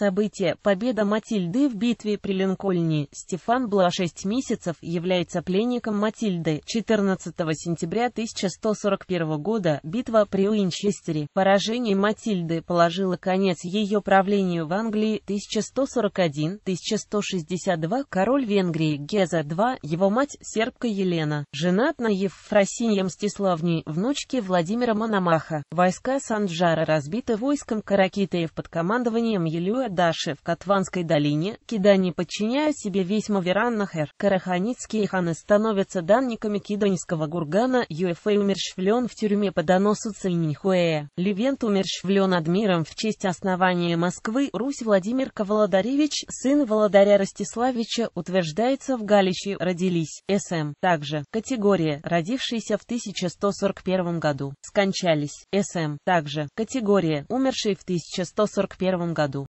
Событие «Победа Матильды в битве при Линкольне» Стефан Бла 6 месяцев является пленником Матильды. 14 сентября 1141 года битва при Уинчестере. Поражение Матильды положило конец ее правлению в Англии 1141-1162. Король Венгрии Геза II, его мать сербка Елена, женат на Евфросинье Мстиславне, внучке Владимира Мономаха. Войска Санджара разбиты войском Каракитаев под командованием Елю Даши в Катванской долине, Кидани подчиняют себе весь Маверан Нахер. Караханицкие ханы становятся данниками Киданьского гургана, Юэфэй умершвлен в тюрьме по доносу Циньхуэя. Левент умершвлен адмиром в честь основания Москвы, Русь Владимир Ковладаревич, сын Володаря Ростиславича, утверждается в Галиче, родились, СМ. Также, категория, родившиеся в 1141 году, скончались, СМ. Также, категория, умершие в 1141 году.